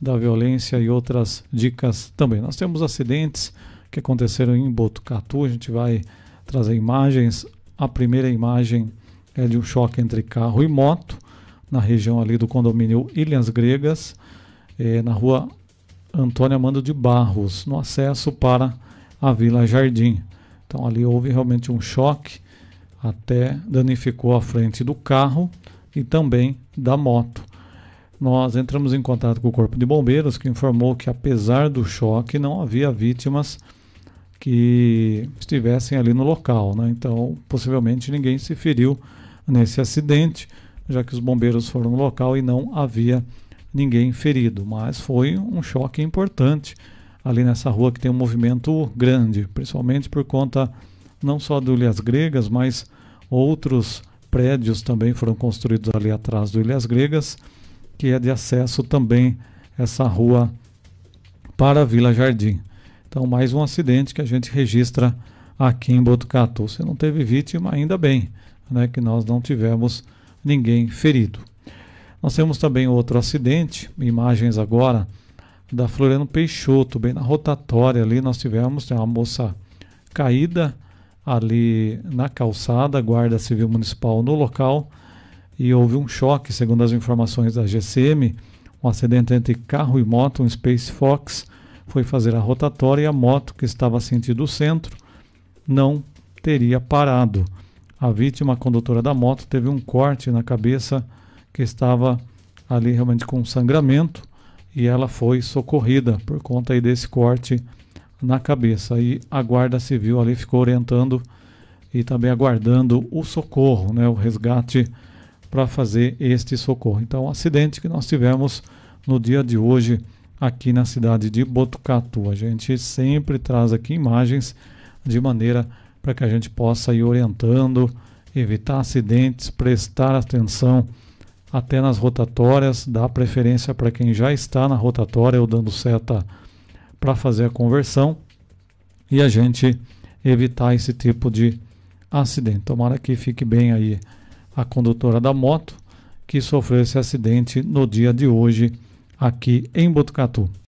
da violência e outras dicas também. Nós temos acidentes que aconteceram em Botucatu, a gente vai trazer imagens. A primeira imagem é de um choque entre carro e moto, na região ali do condomínio Ilhas Gregas, eh, na rua Antônio Amando de Barros, no acesso para a Vila Jardim. Então ali houve realmente um choque, até danificou a frente do carro e também da moto nós entramos em contato com o Corpo de Bombeiros, que informou que, apesar do choque, não havia vítimas que estivessem ali no local. Né? Então, possivelmente ninguém se feriu nesse acidente, já que os bombeiros foram no local e não havia ninguém ferido. Mas foi um choque importante ali nessa rua que tem um movimento grande, principalmente por conta não só do Ilhas Gregas, mas outros prédios também foram construídos ali atrás do Ilhas Gregas que é de acesso também essa rua para a Vila Jardim. Então, mais um acidente que a gente registra aqui em Botucatu. Se não teve vítima, ainda bem, né, que nós não tivemos ninguém ferido. Nós temos também outro acidente, imagens agora da Floriano Peixoto, bem na rotatória ali nós tivemos tem uma moça caída ali na calçada, guarda civil municipal no local e houve um choque, segundo as informações da GCM, um acidente entre carro e moto, um Space Fox foi fazer a rotatória e a moto que estava sentido centro não teria parado. A vítima, a condutora da moto, teve um corte na cabeça que estava ali realmente com sangramento e ela foi socorrida por conta aí desse corte na cabeça. E a Guarda Civil ali ficou orientando e também aguardando o socorro, né, o resgate para fazer este socorro. Então, um acidente que nós tivemos no dia de hoje aqui na cidade de Botucatu. A gente sempre traz aqui imagens de maneira para que a gente possa ir orientando, evitar acidentes, prestar atenção até nas rotatórias, dar preferência para quem já está na rotatória ou dando seta para fazer a conversão e a gente evitar esse tipo de acidente. Tomara que fique bem aí a condutora da moto que sofreu esse acidente no dia de hoje aqui em Botucatu.